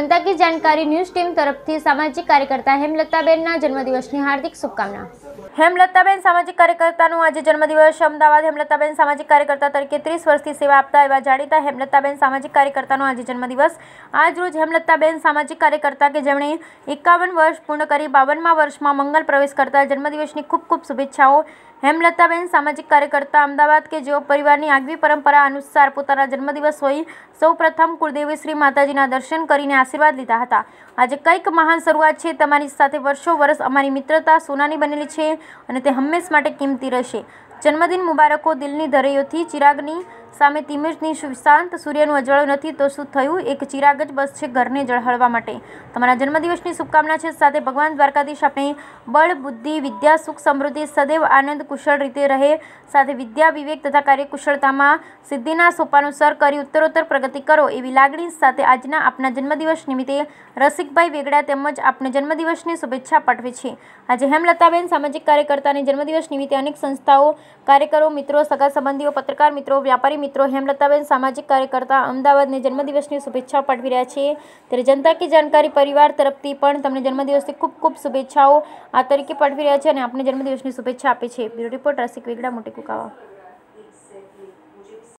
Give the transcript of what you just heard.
જનતા કી જાણકારી news team તરફથી સામાજિક કાર્યકર્તા હેમલતાબેનના જન્મદિવસની હાર્દિક શુભકામના હેમલતાબેન સામાજિક કાર્યકર્તાનો આજે જન્મદિવસ અમદાવાદ હેમલતાબેન સામાજિક કાર્યકર્તા તરીકે ત્રીસ વર્ષથી સેવા આપતા એવા જાણીતા હેમલતાબેન સામાજિક કાર્યકર્તાનો આજે જન્મદિવસ આજ રોજ હેમલતાબેન સામાજિક કાર્યકર્તા કે જેમણે એકાવન વર્ષ પૂર્ણ કરી બાવનમાં વર્ષમાં મંગલ પ્રવેશ કરતા જન્મદિવસની ખૂબ ખૂબ શુભેચ્છાઓ હેમલતાબેન સામાજિક કાર્યકર્તા અમદાવાદ કે જેઓ પરિવારની આગવી પરંપરા અનુસાર પોતાના જન્મદિવસ હોય સૌ પ્રથમ કુળદેવી શ્રી માતાજીના દર્શન કરીને આશીર્વાદ લીધા હતા આજે કંઈક મહાન શરૂઆત છે તમારી સાથે વર્ષો વર્ષ અમારી મિત્રતા સોનાની બનેલી છે અને તે હંમેશ માટે કિંમતી રહેશે જન્મદિન મુબારકો દિલની ધરેયોથી ચિરાગની સામે તિમેજની શાંત સૂર્યનું અજવાળું નથી તો શું થયું એક ચિરાગ જ બસ છે ઘરને જળહળવા માટે તમારા જન્મદિવસની શુભકામના છે સાથે ભગવાન દ્વારકાધીશ આપણે બળ બુદ્ધિ વિદ્યા સુખ સમૃદ્ધિ સદૈવ આનંદ કુશળ રીતે રહે સાથે વિદ્યા વિવેક તથા કાર્યકુશળતામાં સિદ્ધિના સોપાનું સર કરી ઉત્તરોત્તર પ્રગતિ કરો એવી લાગણી સાથે આજના આપના જન્મદિવસ નિમિત્તે રસિકભાઈ વેગડા તેમજ આપને જન્મદિવસની શુભેચ્છા પાઠવે છે આજે હેમલતાબેન સામાજિક કાર્યકર્તાની જન્મદિવસ નિમિત્તે અનેક સંસ્થાઓ કાર્યકરો મિત્રો સગા સંબંધીઓ પત્રકાર મિત્રો વ્યાપારી મિત્રો હેમલતાબેન સામાજિક કાર્યકર્તા અમદાવાદને જન્મદિવસની શુભેચ્છાઓ પાઠવી રહ્યા છે ત્યારે જનતા કી જાણકારી પરિવાર તરફથી પણ તમને જન્મદિવસની ખૂબ ખૂબ શુભેચ્છાઓ આ તરીકે પાઠવી રહ્યા છે અને આપને જન્મદિવસની શુભેચ્છા આપે છે બ્યુરો રિપોર્ટ રસિક વેગડા મોટી કુકાવા